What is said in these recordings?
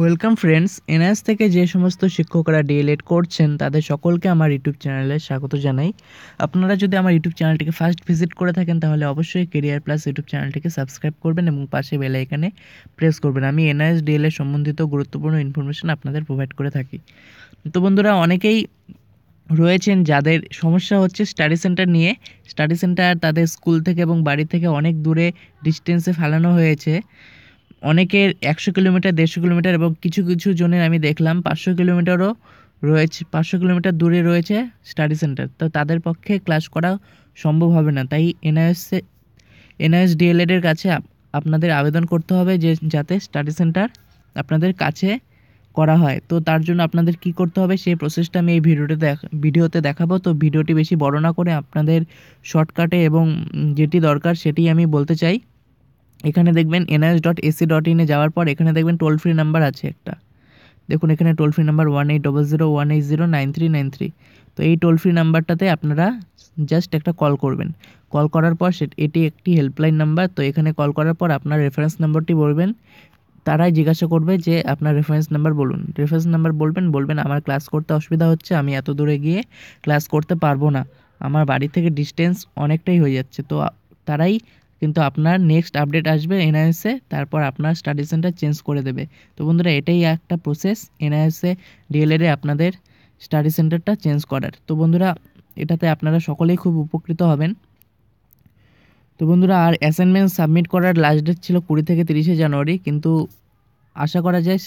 welcome friends NS থেকে যে সমস্ত শিক্ষকরা ডিএলএড e করছেন তাদের সকলকে আমার ইউটিউব চ্যানেলে স্বাগত জানাই আপনারা যদি আমার ইউটিউব চ্যানেলটিকে ফার্স্ট ভিজিট করে থাকেন তাহলে অবশ্যই কেরিয়ার প্লাস ইউটিউব চ্যানেলটিকে সাবস্ক্রাইব করবেন এবং পাশে বেলাইকানে প্রেস করবেন আমি e এনআইএস ডিএলএ সম্বন্ধিত গুরুত্বপূর্ণ ইনফরমেশন আপনাদের প্রোভাইড করে থাকি তো বন্ধুরা অনেকেই রয়েছেন যাদের সমস্যা হচ্ছে স্টাডি সেন্টার নিয়ে স্টাডি সেন্টার তাদের স্কুল থেকে এবং বাড়ি থেকে অনেক দূরে ডিস্টেন্সে ফেলানো হয়েছে অনেকের একশো কিলোমিটার দেড়শো কিলোমিটার এবং কিছু কিছু জনের আমি দেখলাম পাঁচশো কিলোমিটারও রয়েছে পাঁচশো কিলোমিটার দূরে রয়েছে স্টাডি সেন্টার তো তাদের পক্ষে ক্লাস করা সম্ভব হবে না তাই এনআইএস এনআইএস ডিএলএডের কাছে আপনাদের আবেদন করতে হবে যে যাতে স্টাডি সেন্টার আপনাদের কাছে করা হয় তো তার জন্য আপনাদের কি করতে হবে সেই প্রসেসটা আমি এই ভিডিওতে ভিডিওতে দেখাবো তো ভিডিওটি বেশি বড় না করে আপনাদের শর্টকাটে এবং যেটি দরকার সেটি আমি বলতে চাই এখানে দেখবেন এনআইএস ডট এসি ডট ইনে যাওয়ার পর এখানে দেখবেন টোল ফ্রি নাম্বার আছে একটা দেখুন এখানে toll free number one eight double zero one eight zero nine three nine three তো এই টোল ফ্রি নাম্বারটাতে আপনারা জাস্ট একটা কল করবেন কল করার পর সে এটি একটি হেল্পলাইন নাম্বার তো এখানে কল করার পর আপনার রেফারেন্স নাম্বারটি বলবেন তারাই জিজ্ঞাসা করবে যে আপনার রেফারেন্স নাম্বার বলুন রেফারেন্স নাম্বার বলবেন বলবেন আমার ক্লাস করতে অসুবিধা হচ্ছে আমি এত দূরে গিয়ে ক্লাস করতে পারবো না আমার বাড়ি থেকে ডিস্টেন্স অনেকটাই হয়ে যাচ্ছে তো তারাই কিন্তু আপনার নেক্সট আপডেট আসবে এনআইএসে তারপর আপনার স্টাডি সেন্টার চেঞ্জ করে দেবে তো বন্ধুরা এটাই একটা প্রসেস এনআইএসে ডিএলএডে আপনাদের স্টাডি সেন্টারটা চেঞ্জ করার তো বন্ধুরা এটাতে আপনারা সকলেই খুব উপকৃত হবেন তো বন্ধুরা আর অ্যাসাইনমেন্ট সাবমিট করার লাস্ট ডেট ছিল কুড়ি থেকে তিরিশে জানুয়ারি কিন্তু আশা করা যায়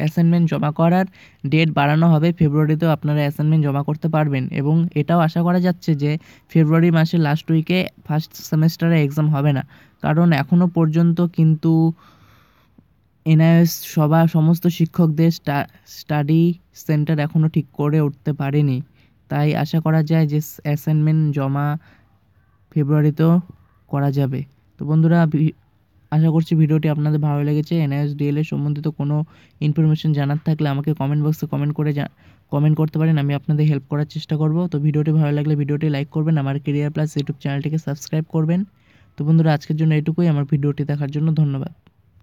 অ্যাসাইনমেন্ট জমা করার ডেট বাড়ানো হবে ফেব্রুয়ারিতেও আপনারা অ্যাসাইনমেন্ট জমা করতে পারবেন এবং এটাও আশা করা যাচ্ছে যে ফেব্রুয়ারি মাসের লাস্ট উইকে ফার্স্ট সেমেস্টারে এক্সাম হবে না কারণ এখনও পর্যন্ত কিন্তু এনআইএস সবা সমস্ত শিক্ষকদের স্টাডি সেন্টার এখনও ঠিক করে উঠতে পারেনি তাই আশা করা যায় যে অ্যাসাইনমেন্ট জমা ফেব্রুয়ারিতেও করা যাবে তো বন্ধুরা আশা করছি ভিডিওটি আপনাদের ভালো লেগেছে এনআইএসডিএল এর সম্বন্ধিত কোনো ইনফরমেশন জানার থাকলে আমাকে কমেন্ট বক্সে কমেন্ট করে কমেন্ট করতে পারেন আমি আপনাদের হেল্প করার চেষ্টা করব তো ভিডিওটি ভালো লাগলে ভিডিওটি লাইক করবেন আমার কেরিয়ার প্লাস ইউটিউব চ্যানেলটিকে সাবস্ক্রাইব করবেন তো বন্ধুরা আজকের জন্য এটুকুই আমার ভিডিওটি দেখার জন্য ধন্যবাদ